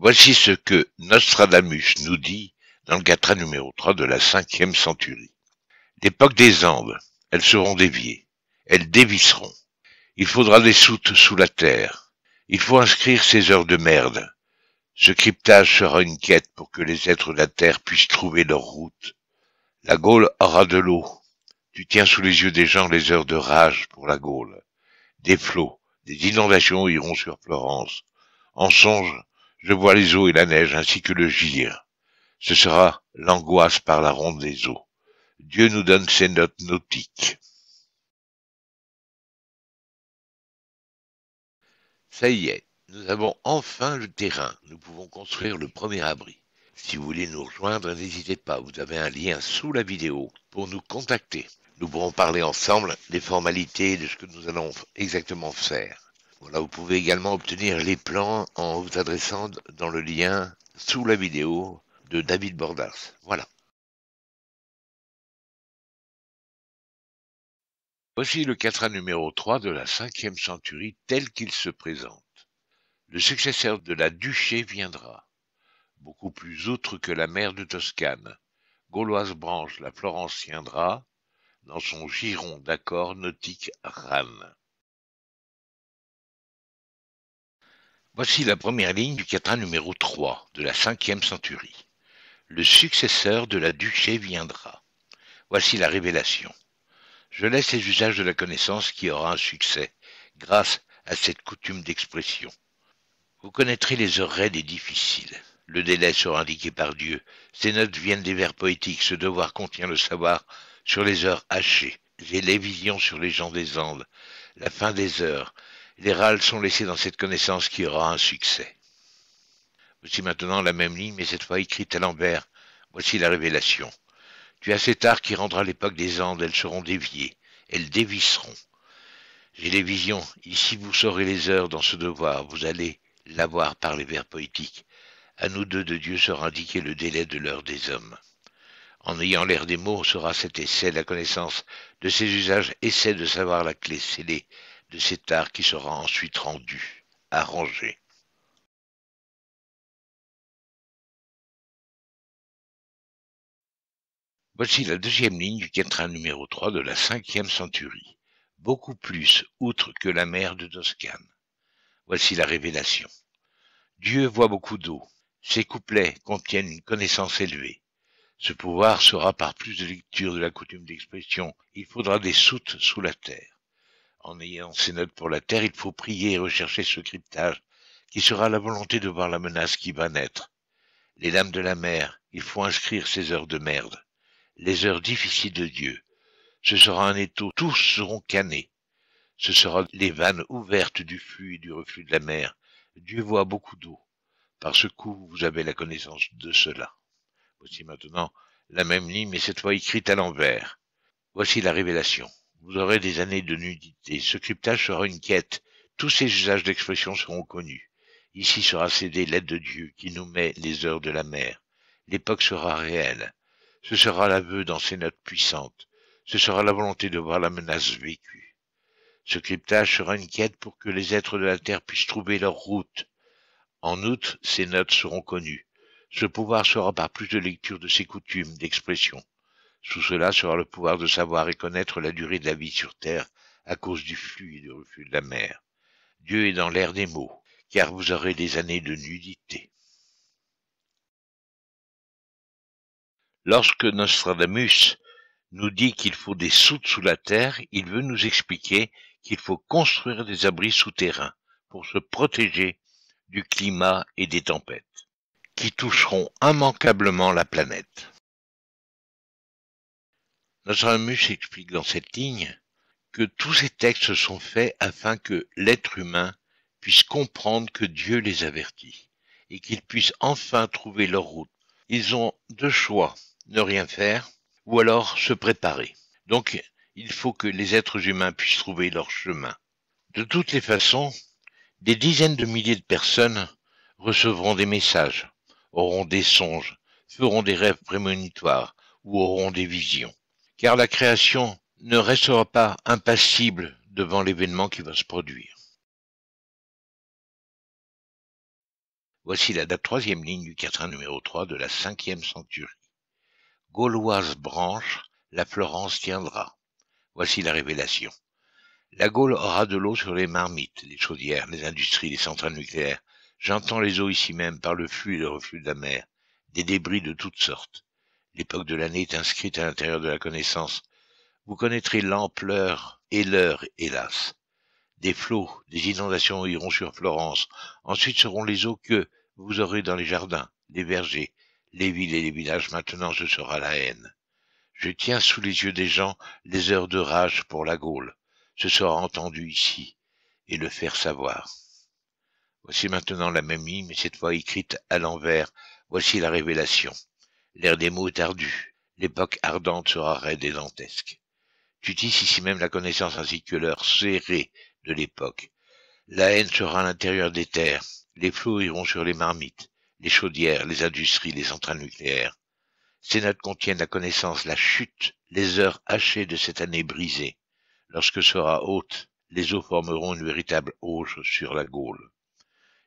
Voici ce que Nostradamus nous dit dans le Gatra numéro 3 de la cinquième centurie. L'époque des Andes, elles seront déviées, elles dévisseront. Il faudra des soutes sous la terre. Il faut inscrire ces heures de merde. Ce cryptage sera une quête pour que les êtres de la terre puissent trouver leur route. La Gaule aura de l'eau. Tu tiens sous les yeux des gens les heures de rage pour la Gaule. Des flots, des inondations iront sur Florence. En songe, je vois les eaux et la neige ainsi que le gire. Ce sera l'angoisse par la ronde des eaux. Dieu nous donne ses notes nautiques. Ça y est, nous avons enfin le terrain. Nous pouvons construire le premier abri. Si vous voulez nous rejoindre, n'hésitez pas, vous avez un lien sous la vidéo pour nous contacter. Nous pourrons parler ensemble des formalités de ce que nous allons exactement faire. Voilà, vous pouvez également obtenir les plans en vous adressant dans le lien sous la vidéo de David Bordas. Voilà. Voici le quatrain numéro 3 de la cinquième centurie tel qu'il se présente. Le successeur de la duché viendra, beaucoup plus outre que la mer de Toscane. Gauloise branche la Florence viendra dans son giron d'accord nautique Rannes. Voici la première ligne du quatrain numéro 3 de la cinquième centurie. Le successeur de la duché viendra. Voici la révélation. Je laisse les usages de la connaissance qui aura un succès grâce à cette coutume d'expression. Vous connaîtrez les heures raides et difficiles. Le délai sera indiqué par Dieu. Ces notes viennent des vers poétiques. Ce devoir contient le savoir sur les heures hachées. J'ai les visions sur les gens des Andes. La fin des heures. Les râles sont laissés dans cette connaissance qui aura un succès. Voici maintenant la même ligne, mais cette fois écrite à l'envers. Voici la révélation. Tu as cet art qui rendra l'époque des Andes, elles seront déviées, elles dévisseront. J'ai les visions, ici vous saurez les heures dans ce devoir, vous allez l'avoir par les vers poétiques. À nous deux de Dieu sera indiqué le délai de l'heure des hommes. En ayant l'air des mots sera cet essai, la connaissance de ces usages, essai de savoir la clé scellée, de cet art qui sera ensuite rendu, arrangé. Voici la deuxième ligne du quatrain numéro 3 de la cinquième centurie, beaucoup plus outre que la mer de Toscane. Voici la révélation. Dieu voit beaucoup d'eau. Ses couplets contiennent une connaissance élevée. Ce pouvoir sera par plus de lecture de la coutume d'expression. Il faudra des soutes sous la terre en ayant ces notes pour la terre, il faut prier et rechercher ce cryptage, qui sera la volonté de voir la menace qui va naître. Les lames de la mer, il faut inscrire ces heures de merde, les heures difficiles de Dieu. Ce sera un étau, tous seront canés. Ce sera les vannes ouvertes du flux et du reflux de la mer. Dieu voit beaucoup d'eau. Par ce coup, vous avez la connaissance de cela. Voici maintenant la même ligne, mais cette fois écrite à l'envers. Voici la révélation. Vous aurez des années de nudité. Ce cryptage sera une quête. Tous ces usages d'expression seront connus. Ici sera cédé l'aide de Dieu qui nous met les heures de la mer. L'époque sera réelle. Ce sera l'aveu dans ces notes puissantes. Ce sera la volonté de voir la menace vécue. Ce cryptage sera une quête pour que les êtres de la Terre puissent trouver leur route. En outre, ces notes seront connues. Ce pouvoir sera par plus de lecture de ces coutumes, d'expression. Sous cela sera le pouvoir de savoir et connaître la durée de la vie sur terre à cause du flux et du reflux de la mer. Dieu est dans l'air des mots, car vous aurez des années de nudité. Lorsque Nostradamus nous dit qu'il faut des soutes sous la terre, il veut nous expliquer qu'il faut construire des abris souterrains pour se protéger du climat et des tempêtes, qui toucheront immanquablement la planète. Nostradamus explique dans cette ligne que tous ces textes sont faits afin que l'être humain puisse comprendre que Dieu les avertit et qu'ils puissent enfin trouver leur route. Ils ont deux choix, ne rien faire ou alors se préparer. Donc, il faut que les êtres humains puissent trouver leur chemin. De toutes les façons, des dizaines de milliers de personnes recevront des messages, auront des songes, feront des rêves prémonitoires ou auront des visions car la création ne restera pas impassible devant l'événement qui va se produire. Voici la troisième ligne du quatrain numéro 3 de la cinquième centurie. Gauloise branche, la Florence tiendra. Voici la révélation. La Gaule aura de l'eau sur les marmites, les chaudières, les industries, les centrales nucléaires. J'entends les eaux ici même par le flux et le reflux de la mer, des débris de toutes sortes. L'époque de l'année est inscrite à l'intérieur de la connaissance. Vous connaîtrez l'ampleur et l'heure, hélas. Des flots, des inondations iront sur Florence. Ensuite seront les eaux que vous aurez dans les jardins, les vergers, les villes et les villages. Maintenant, ce sera la haine. Je tiens sous les yeux des gens les heures de rage pour la Gaule. Ce sera entendu ici et le faire savoir. Voici maintenant la même mais cette fois écrite à l'envers. Voici la révélation l'air des mots tardus, l'époque ardente sera raide et dantesque. Tu tisses ici même la connaissance ainsi que l'heure serrée de l'époque. La haine sera à l'intérieur des terres, les flots iront sur les marmites, les chaudières, les industries, les centrales nucléaires. Ces notes contiennent la connaissance, la chute, les heures hachées de cette année brisée. Lorsque sera haute, les eaux formeront une véritable auge sur la Gaule.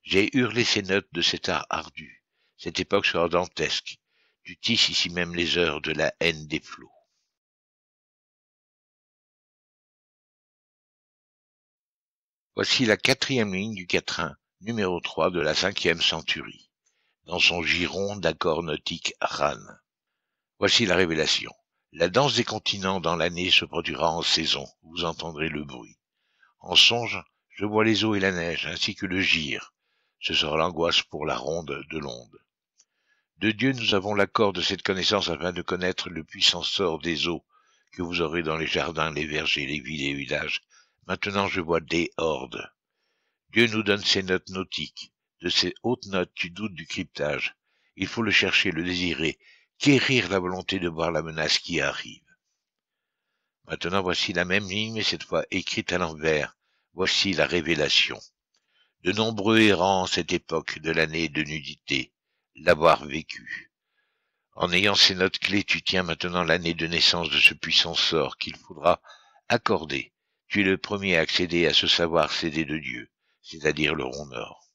J'ai hurlé ces notes de cet art ardu. Cette époque sera dantesque. Tu tisses ici même les heures de la haine des flots. Voici la quatrième ligne du quatrain, numéro 3 de la cinquième centurie, dans son giron d'accord nautique râne. Voici la révélation. La danse des continents dans l'année se produira en saison, vous entendrez le bruit. En songe, je vois les eaux et la neige, ainsi que le gire. Ce sera l'angoisse pour la ronde de l'onde. De Dieu nous avons l'accord de cette connaissance afin de connaître le puissant sort des eaux que vous aurez dans les jardins, les vergers, les villes et villages. Maintenant je vois des hordes. Dieu nous donne ses notes nautiques. De ces hautes notes tu doutes du cryptage. Il faut le chercher, le désirer, quérir la volonté de voir la menace qui arrive. Maintenant voici la même ligne, mais cette fois écrite à l'envers. Voici la révélation. De nombreux errants en cette époque de l'année de nudité, l'avoir vécu. En ayant ces notes clés, tu tiens maintenant l'année de naissance de ce puissant sort qu'il faudra accorder. Tu es le premier à accéder à ce savoir cédé de Dieu, c'est-à-dire le rond nord.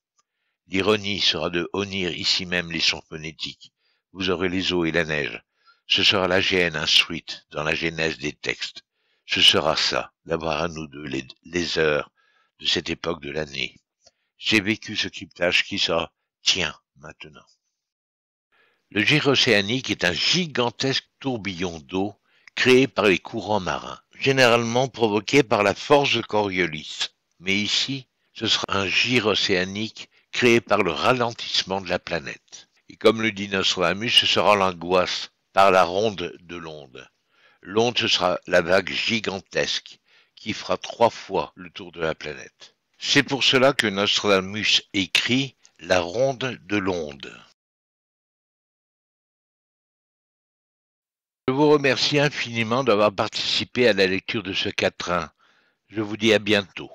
L'ironie sera de honnir ici même les sons phonétiques. Vous aurez les eaux et la neige. Ce sera la gêne instruite dans la genèse des textes. Ce sera ça, d'avoir à nous deux les, heures de cette époque de l'année. J'ai vécu ce tâche qui sera Tiens maintenant. Le gyre océanique est un gigantesque tourbillon d'eau créé par les courants marins, généralement provoqué par la force de Coriolis. Mais ici, ce sera un gyre océanique créé par le ralentissement de la planète. Et comme le dit Nostradamus, ce sera l'angoisse par la ronde de l'onde. L'onde, ce sera la vague gigantesque qui fera trois fois le tour de la planète. C'est pour cela que Nostradamus écrit la ronde de l'onde. Je vous remercie infiniment d'avoir participé à la lecture de ce quatrain. Je vous dis à bientôt.